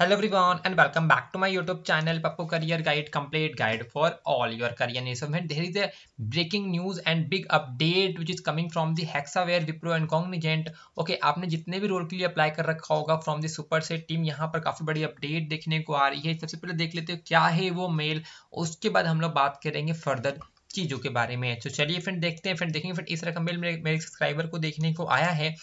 hello everyone and welcome back to my YouTube channel Pappu career guide complete guide for all your career इसमेंट there is a breaking news and big update which is coming from the Hexaware Wipro and Cognizant okay आपने जितने भी role के लिए apply कर रखा होगा from the Superset team यहाँ पर काफी बड़ी अपडेट देखने को आ रही है सबसे पहले देख लेते हो क्या है वो मेल उसके बाद हम लोग बात करेंगे फर्दर चीजों के बारे में तो चलिए फ्रेंड देखते हैं फ्रेंड देखेंगे फ्रेंड इस तरह का मेल मेरे, मेरे सब्सक्राइबर को देखने को आया है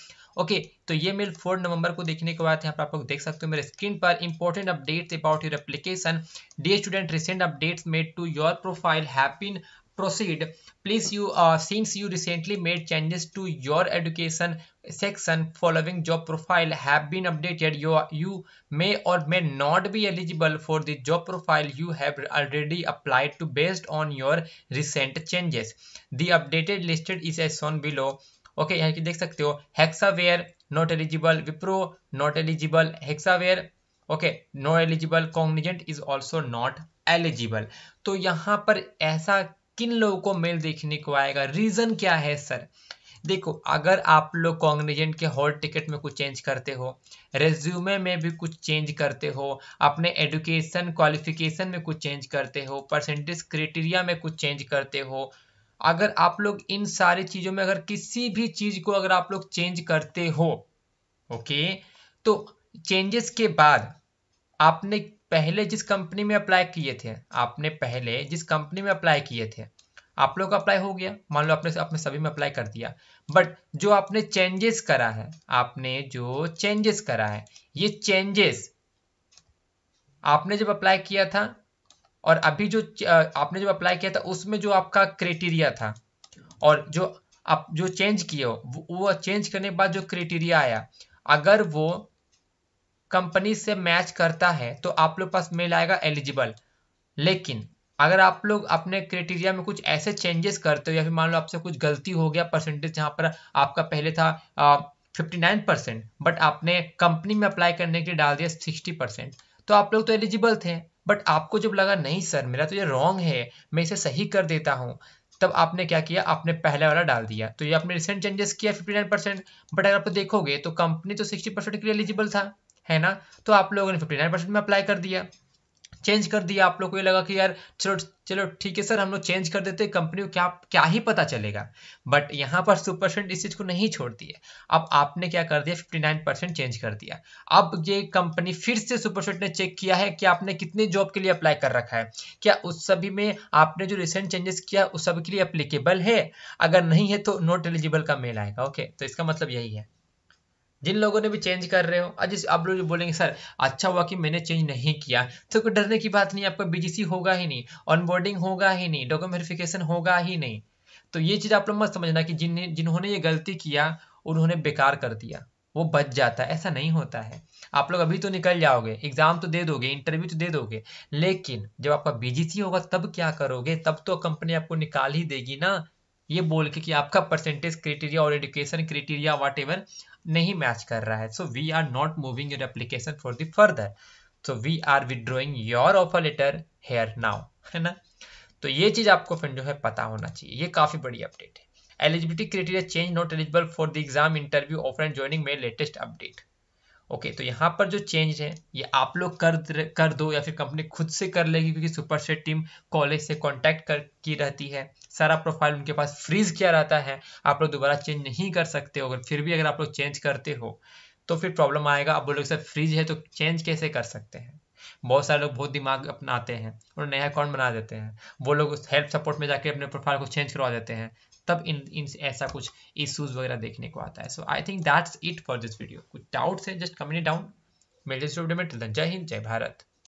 ओके तो ये मेल फोर नवंबर को देखने के बाद यहाँ पर आप लोग देख सकते हो मेरे स्क्रीन पर important updates about your application the student recent updates made to your profile happen proceed please you uh, since you recently made changes to your education section following job profile have been updated you you may or may not be eligible for the job profile you have already applied to based on your recent changes the updated listed is as shown below okay यहाँ की देख सकते हो Hexaware not eligible Wipro not eligible Hexaware okay no eligible Cognizant is also not eligible तो यहाँ पर ऐसा किन लोगों को मेल देखने को आएगा रीजन क्या है सर देखो अगर आप लोग कॉन्ग्निजेंट के हॉल टिकट में कुछ चेंज करते हो रेज्यूमे में भी कुछ चेंज करते हो अपने एडुकेशन क्वालिफिकेशन में कुछ चेंज करते हो परसेंटेज क्राइटेरिया में कुछ चेंज करते हो अगर आप लोग इन सारी चीज़ों में अगर किसी भी चीज़ को अगर आप लोग चेंज करते हो ओके तो चेंजेस के बाद आपने पहले जिस कंपनी में अप्लाई किए थे आपने पहले जिस कंपनी में अप्लाई किए थे आप लोग का अप्लाई हो गया मान लो आपने अपने सभी में अप्लाई कर दिया बट जो आपने चेंजेस करा है आपने जो चेंजेस करा है ये चेंजेस आपने जब अप्लाई किया था और अभी जो आपने जो अप्लाई किया था उसमें जो आपका क्राइटेरिया था और जो आप जो चेंज किए हो वो चेंज करने के बाद जो क्राइटेरिया आया अगर वो कंपनी से मैच करता है तो आप लोग पास मेल आएगा एलिजिबल लेकिन अगर आप लोग अपने क्राइटेरिया में कुछ ऐसे चेंजेस करते हो या फिर मान लो आपसे कुछ गलती हो गया परसेंटेज जहाँ पर आपका पहले था फिफ्टी नाइन परसेंट बट आपने कंपनी में अप्लाई करने के लिए डाल दिया सिक्सटी परसेंट तो आप लोग तो एलिजिबल थे बट आपको जब लगा नहीं सर मेरा तो ये रॉन्ग है मैं इसे सही कर देता हूँ तब आपने क्या किया आपने पहले वाला डाल दिया तो ये आपने रिसेंट चेंजेस किया फिफ्टी नाइन परसेंट बट अगर आप देखोगे तो कंपनी तो सिक्सटी परसेंट के लिए एलिजिबल था है ना तो आप लोगों ने फिफ्टी नाइन परसेंट में अप्लाई कर दिया चेंज कर दिया आप लोग को ये लगा कि यार चलो चलो ठीक है सर हम लोग चेंज कर देते कंपनी को क्या क्या ही पता चलेगा बट यहाँ पर सुपरसेंट इस चीज़ को नहीं छोड़ती है अब आपने क्या कर दिया 59 परसेंट चेंज कर दिया अब ये कंपनी फिर से सुपरसेंट ने चेक किया है कि आपने कितने जॉब के लिए अप्लाई कर रखा है क्या उस सभी में आपने जो रिसेंट चेंजेस किया उस सभी के लिए अप्लीकेबल है अगर नहीं है तो नॉट एलिजिबल का मेल आएगा ओके तो इसका मतलब यही है जिन लोगों ने भी चेंज कर रहे हो आज आप लोग बोलेंगे सर अच्छा हुआ कि मैंने चेंज नहीं किया तो कोई डरने की बात नहीं आपका बीजीसी होगा ही नहीं ऑनबोर्डिंग होगा ही नहीं डॉक्यूमेंट वेरिफिकेशन होगा ही नहीं तो ये चीज़ आप लोग मत समझना कि जिन जिन्होंने ये गलती किया उन्होंने बेकार कर दिया वो बच जाता है ऐसा नहीं होता है आप लोग अभी तो निकल जाओगे एग्जाम तो दे दोगे इंटरव्यू तो दे दोगे लेकिन जब आपका बीजीसी होगा तब क्या करोगे तब तो कंपनी आपको निकाल ही देगी ना ये बोल के कि आपका परसेंटेज क्राइटेरिया और एडुकेशन क्राइटेरिया वाट एवर नहीं मैच कर रहा है so we are not moving your application for the further so we are withdrawing your offer letter here now है ना तो ये चीज आपको फ्रेंड जो है पता होना चाहिए ये काफी बड़ी अपडेट है eligibility criteria change not eligible for the exam interview offer and joining में लेटेस्ट अपडेट ओके तो यहाँ पर जो चेंज है ये आप लोग कर कर दो या फिर कंपनी खुद से कर लेगी क्योंकि सुपर सेट टीम कॉलेज से कॉन्टैक्ट कर की रहती है सारा प्रोफाइल उनके पास फ्रीज किया रहता है आप लोग दोबारा चेंज नहीं कर सकते हो अगर फिर भी अगर आप लोग चेंज करते हो तो फिर प्रॉब्लम आएगा आप बोलोगे सर फ्रीज है तो चेंज कैसे कर सकते हैं बहुत सारे लोग बहुत दिमाग अपनाते हैं और नया अकाउंट बना देते हैं वो लोग हेल्प सपोर्ट में जाके अपने प्रोफाइल को चेंज करवा देते हैं तब इन इन ऐसा कुछ इश्यूज वगैरह देखने को आता है so I think that's it for this video कुछ डाउट्स हैं जस्ट कमेंट डाउन मिलते जय हिंद जय भारत